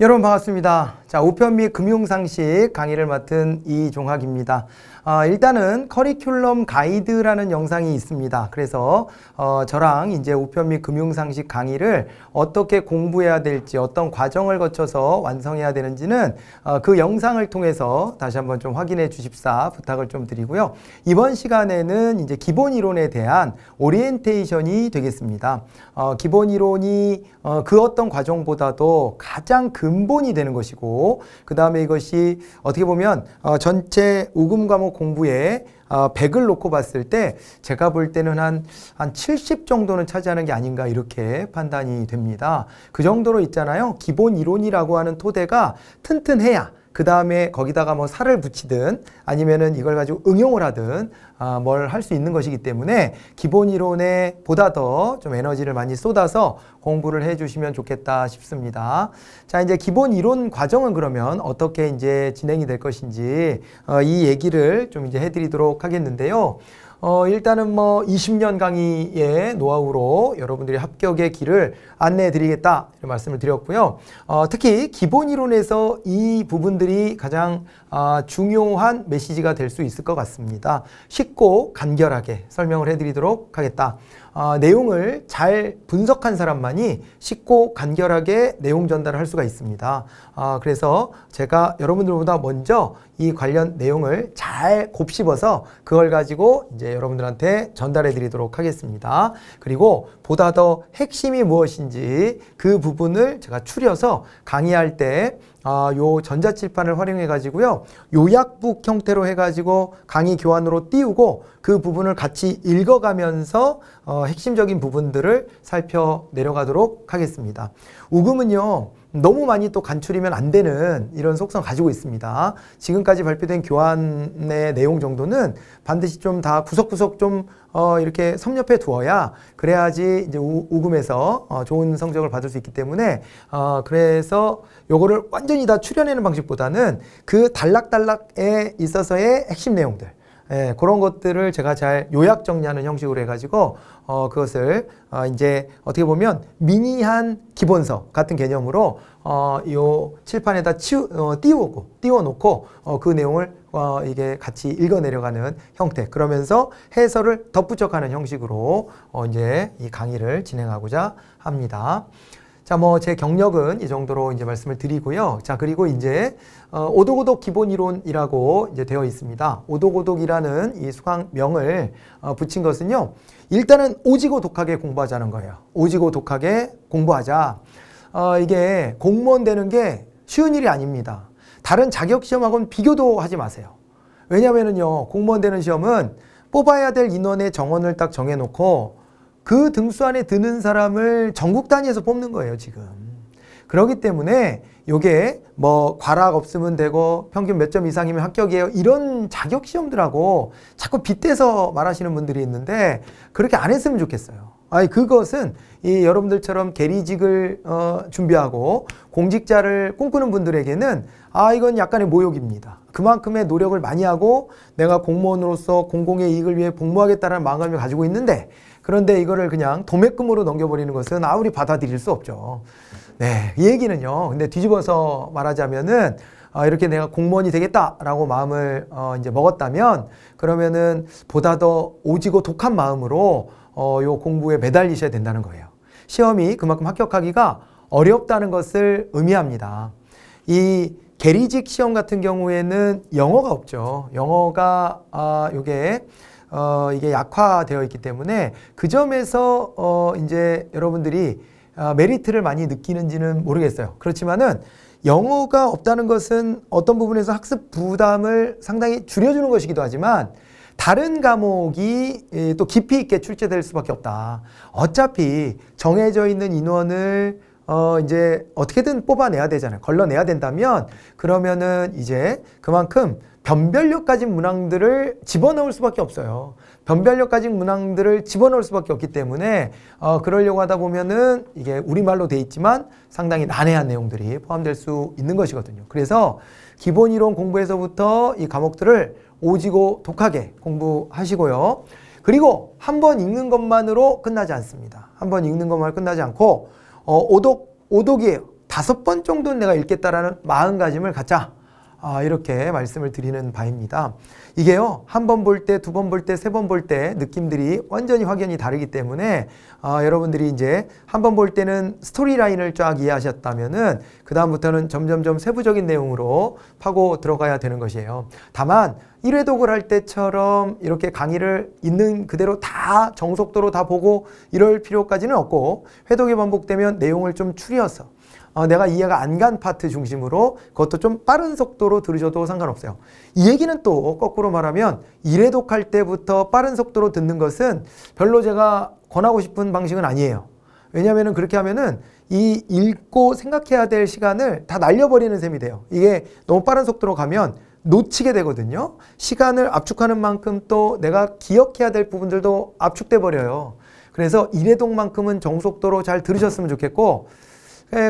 여러분 반갑습니다. 자, 우편및 금융상식 강의를 맡은 이종학입니다. 어, 일단은 커리큘럼 가이드라는 영상이 있습니다. 그래서 어, 저랑 이제 우편및 금융상식 강의를 어떻게 공부해야 될지 어떤 과정을 거쳐서 완성해야 되는지는 어, 그 영상을 통해서 다시 한번 좀 확인해 주십사 부탁을 좀 드리고요. 이번 시간에는 이제 기본 이론에 대한 오리엔테이션이 되겠습니다. 어, 기본 이론이 어, 그 어떤 과정보다도 가장 근본이 되는 것이고 그 다음에 이것이 어떻게 보면 어, 전체 우금 과목 공부에 어, 100을 놓고 봤을 때 제가 볼 때는 한한70 정도는 차지하는 게 아닌가 이렇게 판단이 됩니다. 그 정도로 있잖아요. 기본 이론이라고 하는 토대가 튼튼해야 그 다음에 거기다가 뭐 살을 붙이든 아니면은 이걸 가지고 응용을 하든 아, 뭘할 수 있는 것이기 때문에 기본 이론에 보다 더 좀 에너지를 많이 쏟아서 공부를 해 주시면 좋겠다 싶습니다. 자, 이제 기본 이론 과정은 그러면 어떻게 이제 진행이 될 것인지 어, 이 얘기를 좀 이제 해 드리도록 하겠는데요. 어, 일단은 뭐 20년 강의의 노하우로 여러분들이 합격의 길을 안내해 드리겠다 이런 말씀을 드렸고요. 어, 특히 기본 이론에서 이 부분들이 가장 아, 중요한 메시지가 될 수 있을 것 같습니다. 쉽고 간결하게 설명을 해 드리도록 하겠다. 어, 내용을 잘 분석한 사람만이 쉽고 간결하게 내용 전달을 할 수가 있습니다. 어, 그래서 제가 여러분들보다 먼저 이 관련 내용을 잘 곱씹어서 그걸 가지고 이제 여러분들한테 전달해 드리도록 하겠습니다. 그리고 보다 더 핵심이 무엇인지 그 부분을 제가 추려서 강의할 때 아, 요 전자칠판을 활용해 가지고요. 요약북 형태로 해 가지고 강의 교환으로 띄우고 그 부분을 같이 읽어 가면서 어, 핵심적인 부분들을 살펴 내려가도록 하겠습니다. 우금은요. 너무 많이 또 간추리면 안 되는 이런 속성 가지고 있습니다. 지금까지 발표된 교환의 내용 정도는 반드시 좀 다 구석구석 좀 어, 이렇게 섭렵해 두어야 그래야지 이제 우, 우금에서 어, 좋은 성적을 받을 수 있기 때문에 어, 그래서 요거를 완전히 다출려내는 방식보다는 그 달락달락에 있어서의 핵심 내용들 예, 그런 것들을 제가 잘 요약 정리하는 형식으로 해가지고 어, 그것을 어, 이제 어떻게 보면 미니한 기본서 같은 개념으로 어, 요 칠판에다 치우, 어, 띄우고 띄워놓고 어, 그 내용을 어, 이게 같이 읽어내려가는 형태 그러면서 해설을 덧붙여가는 형식으로 어, 이제 이 강의를 진행하고자 합니다. 자, 뭐 제 경력은 이 정도로 이제 말씀을 드리고요. 자, 그리고 이제 어, 오도고독 기본 이론이라고 이제 되어 있습니다. 오도고독이라는이 수강명을 어, 붙인 것은요. 일단은 오지고 독하게 공부하자는 거예요. 오지고 독하게 공부하자. 어, 이게 공무원 되는 게 쉬운 일이 아닙니다. 다른 자격 시험하고는 비교도 하지 마세요. 왜냐면은요. 공무원 되는 시험은 뽑아야 될 인원의 정원을 딱 정해놓고 그 등수 안에 드는 사람을 전국 단위에서 뽑는 거예요, 지금. 그렇기 때문에 요게 뭐 과락 없으면 되고 평균 몇 점 이상이면 합격이에요. 이런 자격 시험들하고 자꾸 빗대서 말하시는 분들이 있는데 그렇게 안 했으면 좋겠어요. 아니 그것은 이 여러분들처럼 계리직을 어, 준비하고 공직자를 꿈꾸는 분들에게는 아 이건 약간의 모욕입니다. 그만큼의 노력을 많이 하고 내가 공무원으로서 공공의 이익을 위해 복무하겠다는 마음을 가지고 있는데 그런데 이거를 그냥 도매금으로 넘겨버리는 것은 아무리 받아들일 수 없죠. 네, 이 얘기는요. 근데 뒤집어서 말하자면은 어, 이렇게 내가 공무원이 되겠다라고 마음을 어, 이제 먹었다면 그러면은 보다 더 오지고 독한 마음으로 어, 요 공부에 매달리셔야 된다는 거예요. 시험이 그만큼 합격하기가 어렵다는 것을 의미합니다. 이 게리직 시험 같은 경우에는 영어가 없죠. 영어가 아 요게 어, 이게 약화되어 있기 때문에 그 점에서 어, 이제 여러분들이 어, 메리트를 많이 느끼는지는 모르겠어요. 그렇지만은 영어가 없다는 것은 어떤 부분에서 학습 부담을 상당히 줄여주는 것이기도 하지만 다른 과목이 예, 또 깊이 있게 출제될 수밖에 없다. 어차피 정해져 있는 인원을 어 이제 어떻게든 뽑아내야 되잖아요. 걸러내야 된다면 그러면은 이제 그만큼 변별력 가진 문항들을 집어넣을 수밖에 없어요. 변별력 가진 문항들을 집어넣을 수밖에 없기 때문에 어, 그러려고 하다 보면은 이게 우리말로 돼 있지만 상당히 난해한 내용들이 포함될 수 있는 것이거든요. 그래서 기본 이론 공부에서부터 이 과목들을 오지고 독하게 공부하시고요. 그리고 한 번 읽는 것만으로 끝나지 않습니다. 한 번 읽는 것만 으로 끝나지 않고 어, 오독 오독이에요. 다섯 번 정도는 내가 읽겠다라는 마음가짐을 갖자. 아, 이렇게 말씀을 드리는 바입니다. 이게요, 한 번 볼 때, 두 번 볼 때, 세 번 볼 때 느낌들이 완전히 확연히 다르기 때문에 아, 여러분들이 이제 한 번 볼 때는 스토리 라인을 쫙 이해하셨다면은 그다음부터는 점점점 세부적인 내용으로 파고 들어가야 되는 것이에요. 다만, 1회독을 할 때처럼 이렇게 강의를 있는 그대로 다 정속도로 다 보고 이럴 필요까지는 없고 회독이 반복되면 내용을 좀 추려서 어, 내가 이해가 안 간 파트 중심으로 그것도 좀 빠른 속도로 들으셔도 상관없어요. 이 얘기는 또 거꾸로 말하면 일회독할 때부터 빠른 속도로 듣는 것은 별로 제가 권하고 싶은 방식은 아니에요. 왜냐하면 그렇게 하면은 이 읽고 생각해야 될 시간을 다 날려버리는 셈이 돼요. 이게 너무 빠른 속도로 가면 놓치게 되거든요. 시간을 압축하는 만큼 또 내가 기억해야 될 부분들도 압축돼 버려요. 그래서 일회독만큼은 정속도로 잘 들으셨으면 좋겠고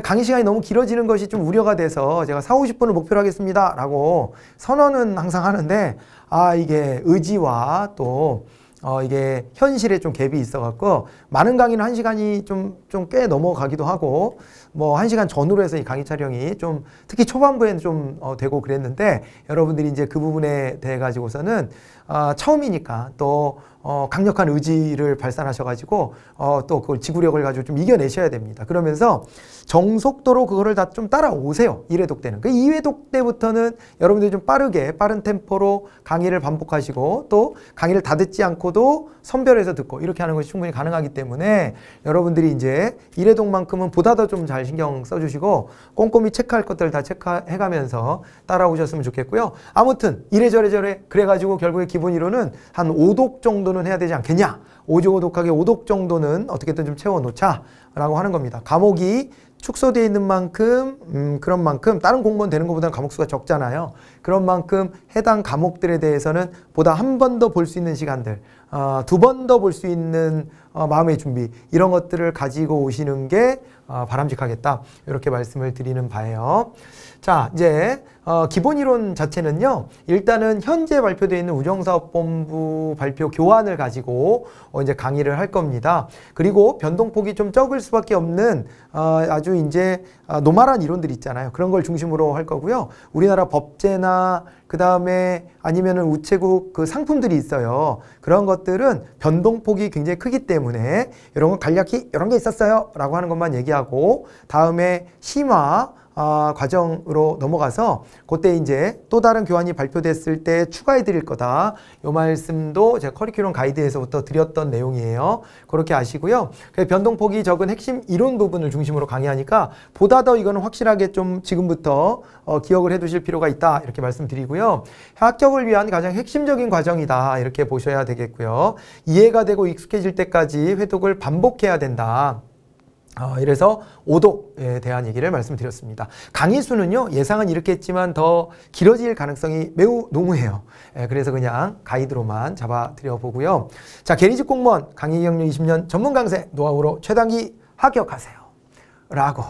강의 시간이 너무 길어지는 것이 좀 우려가 돼서 제가 4, 50분을 목표로 하겠습니다. 라고 선언은 항상 하는데, 아, 이게 의지와 또, 어, 이게 현실에 좀 갭이 있어갖고, 많은 강의는 한 시간이 좀, 좀 꽤 넘어가기도 하고, 뭐, 한 시간 전후로 해서 이 강의 촬영이 좀, 특히 초반부에는 좀, 어, 되고 그랬는데, 여러분들이 이제 그 부분에 대해 가지고서는, 아, 처음이니까 또, 어, 강력한 의지를 발산하셔가지고 어, 또 그걸 지구력을 가지고 좀 이겨내셔야 됩니다. 그러면서 정속도로 그거를 다 좀 따라오세요. 1회독 때는. 그 2회독 때부터는 여러분들이 좀 빠르게 빠른 템포로 강의를 반복하시고 또 강의를 다 듣지 않고도 선별해서 듣고 이렇게 하는 것이 충분히 가능하기 때문에 여러분들이 이제 1회독만큼은 보다 더 좀 잘 신경 써주시고 꼼꼼히 체크할 것들을 다 체크해가면서 따라오셨으면 좋겠고요. 아무튼 이래저래저래 그래가지고 결국에 기본 이론은 한 5독 정도 정도는 해야 되지 않겠냐. 오징어 독하게 오독 정도는 어떻게든 좀 채워놓자라고 하는 겁니다. 과목이 축소되어 있는 만큼 음, 그런 만큼 다른 공무원 되는 것보다는 과목수가 적잖아요. 그런 만큼 해당 과목들에 대해서는 보다 한 번 더 볼 수 있는 시간들, 어, 두번 더 볼 수 있는 어, 마음의 준비 이런 것들을 가지고 오시는 게 어, 바람직하겠다 이렇게 말씀을 드리는 바예요. 자, 이제 어, 기본 이론 자체는요. 일단은 현재 발표되어 있는 우정사업본부 발표 교환을 가지고 어, 이제 강의를 할 겁니다. 그리고 변동폭이 좀 적을 수밖에 없는 어, 아주 이제 어, 노멀한 이론들 있잖아요. 그런 걸 중심으로 할 거고요. 우리나라 법제나 그 다음에 아니면은 우체국 그 상품들이 있어요. 그런 것들은 변동폭이 굉장히 크기 때문에 이런 건 간략히 이런 게 있었어요. 라고 하는 것만 얘기하고 다음에 심화 아, 과정으로 넘어가서 그때 이제 또 다른 교환이 발표됐을 때 추가해 드릴 거다. 요 말씀도 제가 커리큘럼 가이드에서부터 드렸던 내용이에요. 그렇게 아시고요. 변동폭이 적은 핵심 이론 부분을 중심으로 강의하니까 보다 더 이거는 확실하게 좀 지금부터 어, 기억을 해 두실 필요가 있다. 이렇게 말씀드리고요. 합격을 위한 가장 핵심적인 과정이다. 이렇게 보셔야 되겠고요. 이해가 되고 익숙해질 때까지 회독을 반복해야 된다. 어, 이래서 오독에 대한 얘기를 말씀드렸습니다. 강의 수는요, 예상은 이렇게 했지만 더 길어질 가능성이 매우 농후해요. 예, 그래서 그냥 가이드로만 잡아드려 보고요. 자, 게리직 공무원 강의 경력 20년 전문 강세 노하우로 최단기 합격하세요. 라고,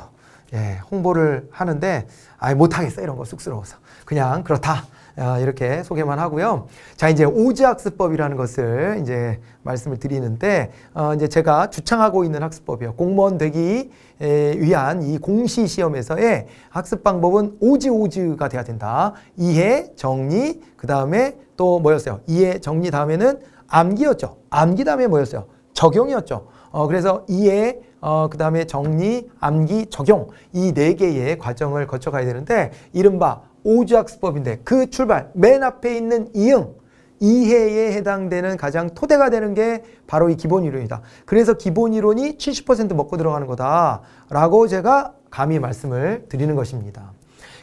예, 홍보를 하는데, 아예 못하겠어. 이런 거 쑥스러워서. 그냥 그렇다. 아, 이렇게 소개만 하고요. 자, 이제 오지학습법이라는 것을 이제 말씀을 드리는데, 어, 이제 제가 주창하고 있는 학습법이요. 공무원 되기 위한 이 공시 시험에서의 학습 방법은 오지 오지가 돼야 된다. 이해, 정리, 그 다음에 또 뭐였어요? 이해, 정리 다음에는 암기였죠. 암기 다음에 뭐였어요? 적용이었죠. 어, 그래서 이해, 어, 그 다음에 정리, 암기, 적용 이 네 개의 과정을 거쳐가야 되는데 이른바 오지학습법인데 그 출발 맨 앞에 있는 이응 이해에 해당되는 가장 토대가 되는 게 바로 이 기본 이론이다. 그래서 기본 이론이 70% 먹고 들어가는 거다라고 제가 감히 말씀을 드리는 것입니다.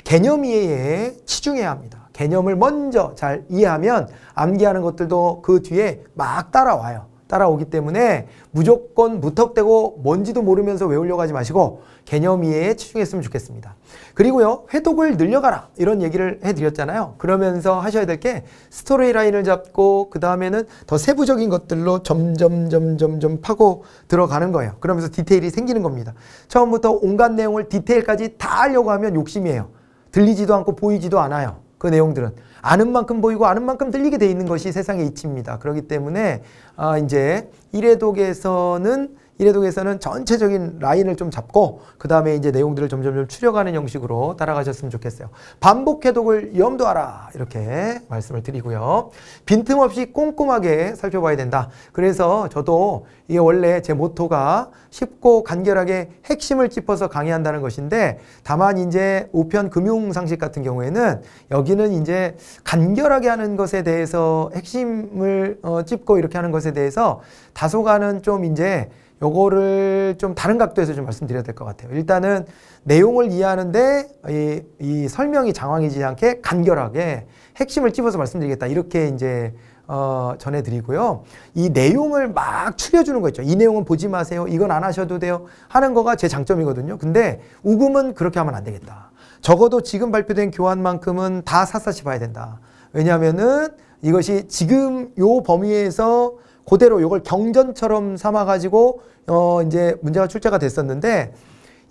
개념 이해에 치중해야 합니다. 개념을 먼저 잘 이해하면 암기하는 것들도 그 뒤에 막 따라와요. 따라오기 때문에 무조건 무턱대고 뭔지도 모르면서 외우려고 하지 마시고 개념 이해에 치중했으면 좋겠습니다. 그리고요. 회독을 늘려가라 이런 얘기를 해드렸잖아요. 그러면서 하셔야 될 게 스토리 라인을 잡고 그 다음에는 더 세부적인 것들로 점점 점점 점 파고 들어가는 거예요. 그러면서 디테일이 생기는 겁니다. 처음부터 온갖 내용을 디테일까지 다 하려고 하면 욕심이에요. 들리지도 않고 보이지도 않아요. 그 내용들은 아는 만큼 보이고 아는 만큼 들리게 돼 있는 것이 세상의 이치입니다. 그렇기 때문에 아 이제 1회독에서는 이래독에서는 전체적인 라인을 좀 잡고 그 다음에 이제 내용들을 점점점 추려가는 형식으로 따라가셨으면 좋겠어요. 반복 해독을 염두하라 이렇게 말씀을 드리고요. 빈틈없이 꼼꼼하게 살펴봐야 된다. 그래서 저도 이게 원래 제 모토가 쉽고 간결하게 핵심을 짚어서 강의한다는 것인데 다만 이제 우편 금융 상식 같은 경우에는 여기는 이제 간결하게 하는 것에 대해서 핵심을 어, 짚고 이렇게 하는 것에 대해서 다소가는좀 이제 요거를 좀 다른 각도에서 좀 말씀드려야 될 것 같아요. 일단은 내용을 이해하는데 이, 이 설명이 장황이지 않게 간결하게 핵심을 집어서 말씀드리겠다. 이렇게 이제 어, 전해드리고요. 이 내용을 막 추려주는 거 있죠. 이 내용은 보지 마세요. 이건 안 하셔도 돼요. 하는 거가 제 장점이거든요. 근데 우금은 그렇게 하면 안 되겠다. 적어도 지금 발표된 교환만큼은 다 샅샅이 봐야 된다. 왜냐하면은 이것이 지금 요 범위에서 그대로 이걸 경전처럼 삼아 가지고 어 이제 문제가 출제가 됐었는데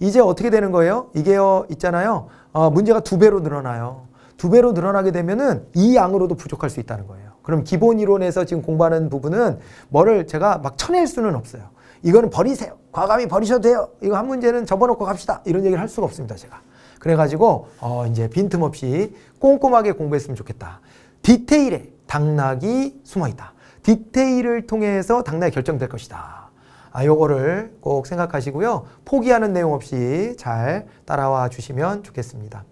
이제 어떻게 되는 거예요? 이게요 어, 있잖아요. 어 문제가 두 배로 늘어나요. 두 배로 늘어나게 되면은 이 양으로도 부족할 수 있다는 거예요. 그럼 기본 이론에서 지금 공부하는 부분은 뭐를 제가 막 쳐낼 수는 없어요. 이거는 버리세요. 과감히 버리셔도 돼요. 이거 한 문제는 접어놓고 갑시다. 이런 얘기를 할 수가 없습니다. 제가. 그래가지고 어 이제 빈틈없이 꼼꼼하게 공부했으면 좋겠다. 디테일에 당락이 숨어있다. 디테일을 통해서 당락이 결정될 것이다. 아, 요거를 꼭 생각하시고요. 포기하는 내용 없이 잘 따라와 주시면 좋겠습니다.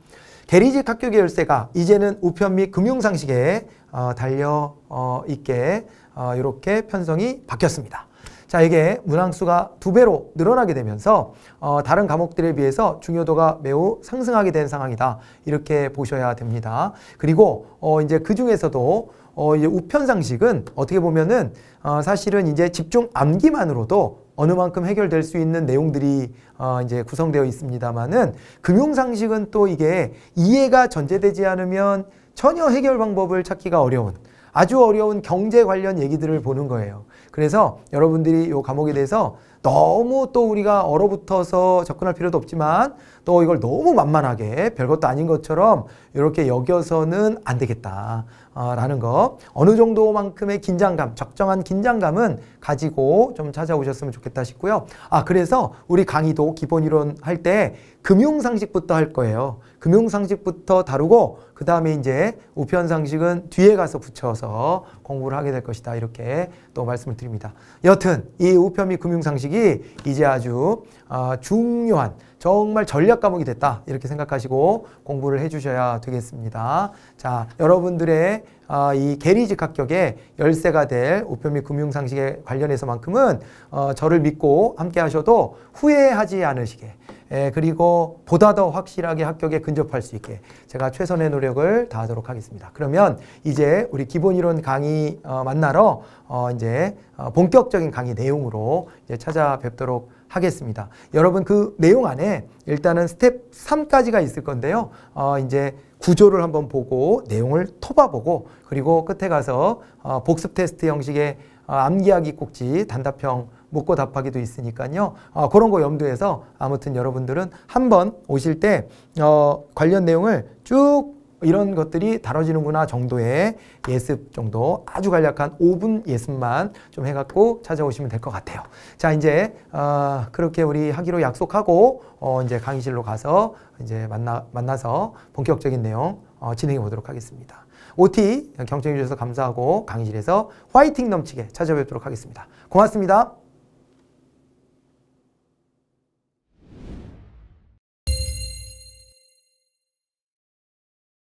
게리직 학교 계열세가 이제는 우편 및 금융 상식에 어, 달려 어, 있게 어, 이렇게 편성이 바뀌었습니다. 자 이게 문항수가 두 배로 늘어나게 되면서 어, 다른 과목들에 비해서 중요도가 매우 상승하게 된 상황이다 이렇게 보셔야 됩니다. 그리고 어, 이제 그 중에서도 어, 이제 우편상식은 어떻게 보면은 어, 사실은 이제 집중 암기만으로도 어느 만큼 해결될 수 있는 내용들이 어, 이제 구성되어 있습니다만은 금융상식은 또 이게 이해가 전제되지 않으면 전혀 해결 방법을 찾기가 어려운 아주 어려운 경제 관련 얘기들을 보는 거예요. 그래서 여러분들이 이 과목에 대해서 너무 또 우리가 얼어붙어서 접근할 필요도 없지만 또 이걸 너무 만만하게 별것도 아닌 것처럼 이렇게 여겨서는 안 되겠다. 아, 라는 거 어느 정도만큼의 긴장감 적정한 긴장감은 가지고 좀 찾아오셨으면 좋겠다 싶고요 아 그래서 우리 강의도 기본 이론 할 때 금융 상식부터 할 거예요 금융상식부터 다루고 그 다음에 이제 우편상식은 뒤에 가서 붙여서 공부를 하게 될 것이다. 이렇게 또 말씀을 드립니다. 여튼 이 우편 및 금융상식이 이제 아주 어, 중요한 정말 전략 과목이 됐다. 이렇게 생각하시고 공부를 해주셔야 되겠습니다. 자, 여러분들의 어, 이 게리직 합격의 열쇠가 될 우편 및 금융상식에 관련해서만큼은 어, 저를 믿고 함께 하셔도 후회하지 않으시게 예, 그리고 보다 더 확실하게 합격에 근접할 수 있게 제가 최선의 노력을 다하도록 하겠습니다. 그러면 이제 우리 기본이론 강의 어, 만나러 어, 이제 어, 본격적인 강의 내용으로 이제 찾아뵙도록 하겠습니다. 여러분 그 내용 안에 일단은 스텝 3까지가 있을 건데요. 어, 이제 구조를 한번 보고 내용을 토바보고 그리고 끝에 가서 어, 복습 테스트 형식의 어, 암기하기 꼭지 단답형 묻고 답하기도 있으니까요. 어, 그런 거 염두해서 아무튼 여러분들은 한번 오실 때 어, 관련 내용을 쭉 이런 것들이 다뤄지는구나 정도의 예습 정도 아주 간략한 5분 예습만 좀 해갖고 찾아오시면 될 것 같아요. 자 이제 어, 그렇게 우리 하기로 약속하고 어, 이제 강의실로 가서 이제 만나, 만나서 본격적인 내용 어, 진행해 보도록 하겠습니다. OT 경청해 주셔서 감사하고 강의실에서 화이팅 넘치게 찾아뵙도록 하겠습니다. 고맙습니다.